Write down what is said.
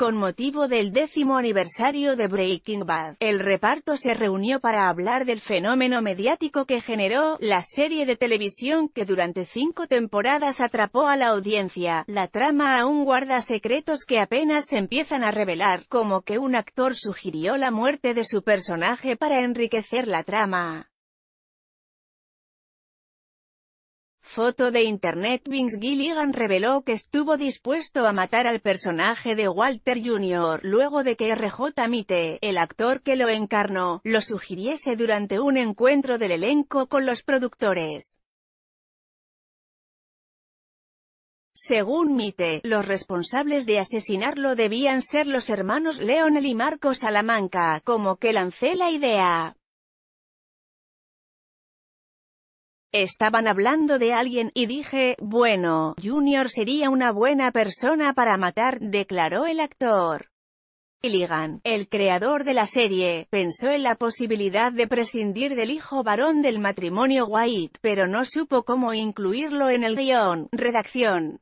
Con motivo del décimo aniversario de Breaking Bad, el reparto se reunió para hablar del fenómeno mediático que generó la serie de televisión que durante cinco temporadas atrapó a la audiencia. La trama aún guarda secretos que apenas se empiezan a revelar, como que un actor sugirió la muerte de su personaje para enriquecer la trama. Foto de internet Vince Gilligan reveló que estuvo dispuesto a matar al personaje de Walter Jr. luego de que RJ Mite, el actor que lo encarnó, lo sugiriese durante un encuentro del elenco con los productores. Según Mite, los responsables de asesinarlo debían ser los hermanos Leonel y Marco Salamanca, como que lancé la idea. Estaban hablando de alguien, y dije, bueno, Junior sería una buena persona para matar, declaró el actor. Gilligan, el creador de la serie, pensó en la posibilidad de prescindir del hijo varón del matrimonio White, pero no supo cómo incluirlo en el guión, redacción.